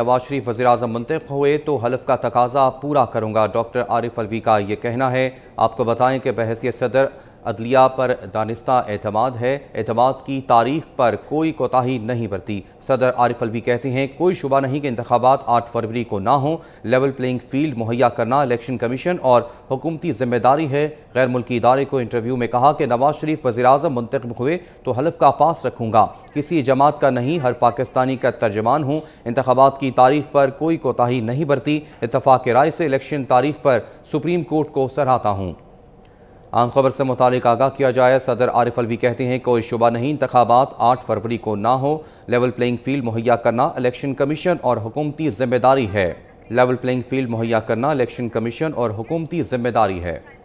नवाज शरीफ वजी अजम मुंतब हुए तो हलफ का तकाजा पूरा करूँगा डॉक्टर आरिफ अलवी का ये कहना है आपको बताएं कि बहसी सदर अदलिया पर दानिस्ता अहतमाद है अहतमाद की तारीख पर कोई कोताही नहीं बरती सदर आरिफ अलवी कहते हैं कोई शुबा नहीं कि इंतबात आठ फरवरी को ना हो लेवल प्लेइंग फील्ड मुहैया करना इलेक्शन कमीशन और हुकूमती जिम्मेदारी है गैर मुल्की इदारे को इंटरव्यू में कहा कि नवाज शरीफ वजी अजम मुंतब हुए तो हलफ का पास रखूँगा किसी जमात का नहीं हर पाकिस्तानी का तर्जमान हूँ इंतबात की तारीख पर कोई कोताही नहीं बरती इतफाक़ राय से इलेक्शन तारीख पर सुप्रीम कोर्ट को सराहता हूँ आम खबर से मुतल आगाह किया जाए सदर आरिफ अलवी कहते हैं कोई शुबा नहीं इंतबात आठ फरवरी को ना हो लेवल प्लेइंग फील्ड मुहैया करना इलेक्शन कमीशन और हुकूमती जिम्मेदारी है लेवल प्लेइंग फील्ड मुहैया करना इलेक्शन कमीशन और हुकूमती जिम्मेदारी है